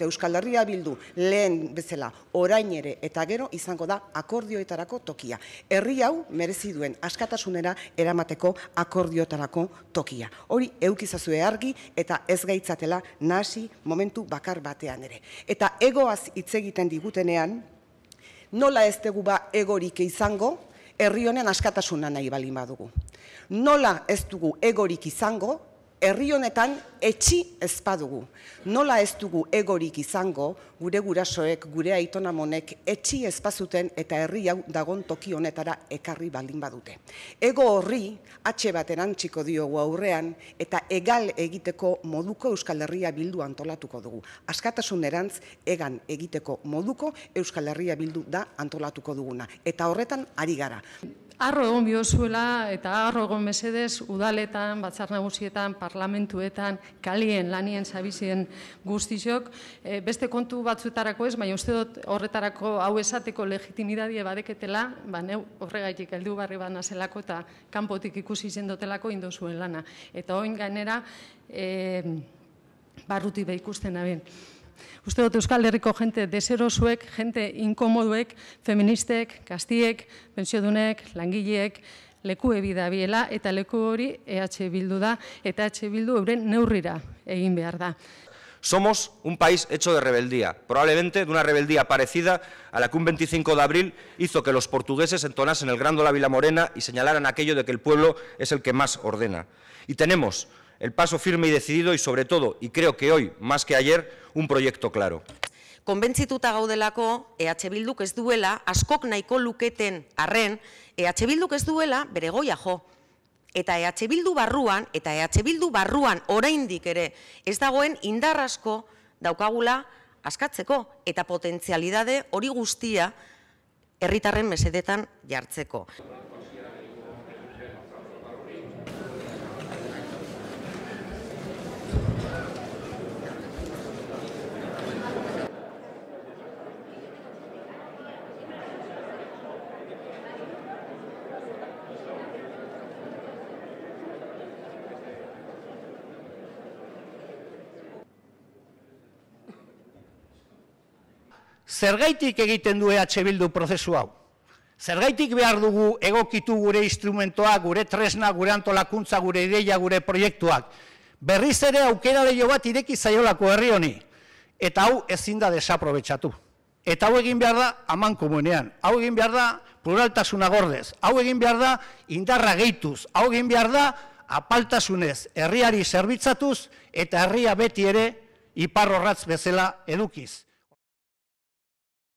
eta Euskal Herria bildu lehen bezala orain ere eta gero izango da akordioetarako tokia. Herri hau merezi duen askatasunera eramateko akordiotarako tokia. Hori eukizazue argi eta ez gaitzatela nasi momentu bakar batean ere. Eta egoaz hitz egiten digutenean, nola ez dugu ba egorik izango, herri honen askatasunan nahi balin badugu. Nola ez dugu egorik izango, herri honetan etxi ez padugu. Nola ez dugu egorik izango gure gurasoek, gure aitonamonek etxi ez eta herri hau dagon toki honetara ekarri baldin badute. Ego horri atxe bat erantxiko diogu aurrean eta egal egiteko moduko Euskal Herria bildu antolatuko dugu. Askatasun erantz egan egiteko moduko Euskal Herria bildu da antolatuko duguna. Eta horretan ari gara. Arro egon biozuela eta arro egon mesedez udaletan, batzar nagusietan, parlamentuetan, kalien, lanien, zabizien guztizok, eh, beste kontu batzutarako ez, baina uste dut horretarako hau esateko legitimidadie badeketela, ba, neu horregaitik eldu barri bat nazelako eta kanpotik ikusi zendotelako indozuen lana. Eta oin gainera, eh, barruti behikusten abien. Uste dut Euskal Herriko jente deserozuek, jente inkomoduek, feministek, gaztiek, pensiodunek, langileek, leku eta leku hori EH Bildu da eta EH Bildu euren neurrira egin behar Somos un país hecho de rebeldía, probablemente de una rebeldía parecida a la que un 25 de abril hizo que los portugueses entonasen el la Vila Morena y señalaran aquello de que el pueblo es el que más ordena. Y tenemos el paso firme y decidido y, sobre todo, y creo que hoy más que ayer, un proyecto claro. konbentzituta gaudelako EH Bilduk ez duela, askok nahiko luketen arren, EH Bilduk ez duela bere goia jo. Eta EH Bildu barruan, eta EH Bildu barruan oraindik ere, ez dagoen indarrasko daukagula askatzeko, eta potentzialidade hori guztia herritarren mesedetan jartzeko. zergaitik egiten du EH Bildu prozesu hau? Zergaitik behar dugu egokitu gure instrumentoa, gure tresna, gure antolakuntza, gure ideia, gure proiektuak. Berriz ere aukera lehio bat ireki zaiolako herri honi. Eta hau ezin da desaprobetsatu. Eta hau egin behar da aman komunean. Hau egin behar da pluraltasuna gordez. Hau egin behar da indarra geituz. Hau egin behar da apaltasunez herriari zerbitzatuz eta herria beti ere iparro ratz bezala edukiz.